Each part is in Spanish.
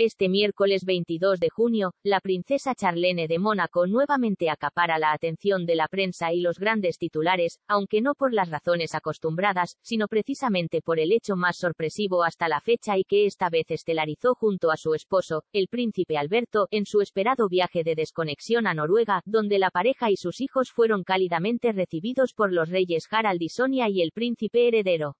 Este miércoles 22 de junio, la princesa Charlene de Mónaco nuevamente acapara la atención de la prensa y los grandes titulares, aunque no por las razones acostumbradas, sino precisamente por el hecho más sorpresivo hasta la fecha y que esta vez estelarizó junto a su esposo, el príncipe Alberto, en su esperado viaje de desconexión a Noruega, donde la pareja y sus hijos fueron cálidamente recibidos por los reyes Harald y Sonia y el príncipe heredero.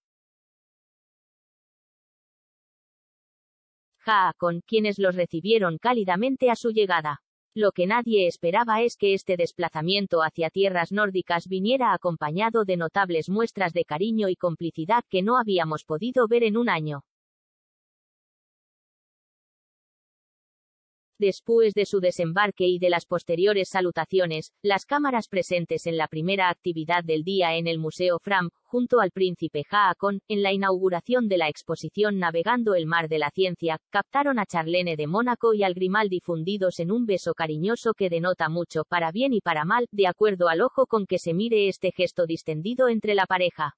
con quienes los recibieron cálidamente a su llegada. Lo que nadie esperaba es que este desplazamiento hacia tierras nórdicas viniera acompañado de notables muestras de cariño y complicidad que no habíamos podido ver en un año. Después de su desembarque y de las posteriores salutaciones, las cámaras presentes en la primera actividad del día en el Museo Fram, junto al príncipe Haakon, en la inauguración de la exposición Navegando el Mar de la Ciencia, captaron a Charlene de Mónaco y al Grimal difundidos en un beso cariñoso que denota mucho, para bien y para mal, de acuerdo al ojo con que se mire este gesto distendido entre la pareja.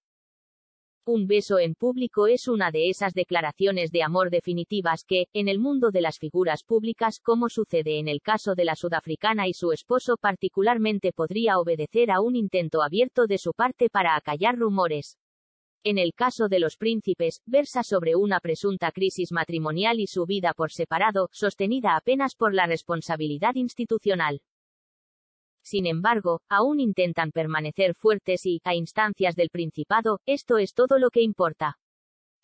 Un beso en público es una de esas declaraciones de amor definitivas que, en el mundo de las figuras públicas como sucede en el caso de la sudafricana y su esposo particularmente podría obedecer a un intento abierto de su parte para acallar rumores. En el caso de los príncipes, versa sobre una presunta crisis matrimonial y su vida por separado, sostenida apenas por la responsabilidad institucional. Sin embargo, aún intentan permanecer fuertes y, a instancias del Principado, esto es todo lo que importa.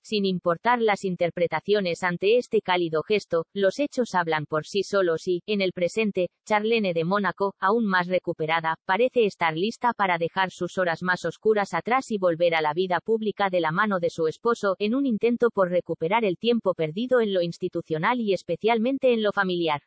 Sin importar las interpretaciones ante este cálido gesto, los hechos hablan por sí solos y, en el presente, Charlene de Mónaco, aún más recuperada, parece estar lista para dejar sus horas más oscuras atrás y volver a la vida pública de la mano de su esposo, en un intento por recuperar el tiempo perdido en lo institucional y especialmente en lo familiar.